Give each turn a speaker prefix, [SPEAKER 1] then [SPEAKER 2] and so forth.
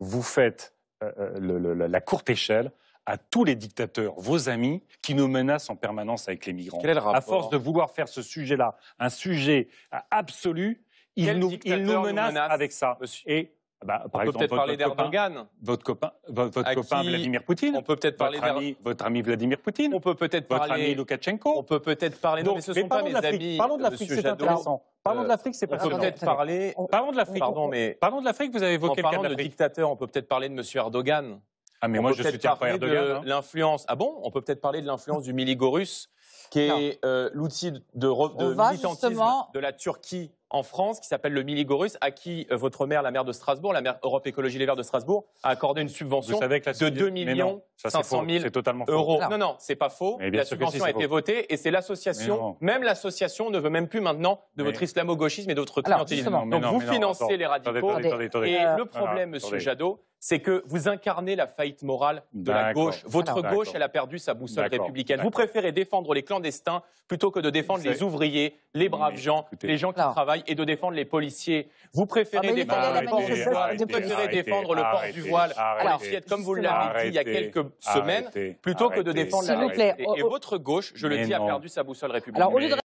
[SPEAKER 1] vous faites euh, euh, la courte échelle à tous les dictateurs, vos amis, qui nous menacent en permanence avec les migrants. Quel rapport à force de vouloir faire ce sujet-là un sujet euh, absolu, ils nous, menacent, avec ça. Ah bah, on peut peut-être parler d'Erdogan.
[SPEAKER 2] Votre copain, Vladimir Poutine. On peut peut-être parler Votre ami Vladimir Poutine. On peut peut-être parler. Votre ami Loukachenko. On peut peut-être parler. mais ce sont pas mes amis. Parlons de euh, l'Afrique, c'est intéressant.
[SPEAKER 1] Parlons de euh, l'Afrique, c'est pas On peut peut-être parler.
[SPEAKER 2] Parlons de l'Afrique. Pardon, mais. Parlons de l'Afrique, vous avez évoqué le dictateur, on peut peut-être parler de M. Erdogan. Ah, mais moi, je suis pas Erdogan. Hein. L'influence. Ah bon On peut peut-être parler de l'influence du Miligorus, qui est euh, l'outil de, de, de la Turquie en France qui s'appelle le Miligorus, à qui euh, votre maire, la maire de Strasbourg, la maire Europe Écologie Les Verts de Strasbourg, a accordé une subvention de 2 millions 500 000 euros. Non, non, c'est pas faux. La subvention a été votée et c'est l'association, même l'association ne veut même plus maintenant de votre islamo-gauchisme et d'autres clientélisme. Donc vous financez les radicaux. et le problème, monsieur Jadot, c'est que vous incarnez la faillite morale de la gauche. Votre gauche, elle a perdu sa boussole républicaine. Vous préférez défendre les clandestins plutôt que de défendre les ouvriers, les braves gens, les gens qui travaillent et de défendre les policiers. Vous préférez ah, défendre, le, port du voile. à la du voile, comme vous l'avez dit il y a quelques semaines, plutôt que de défendre la Et votre gauche, je le dis, a perdu sa boussole républicaine.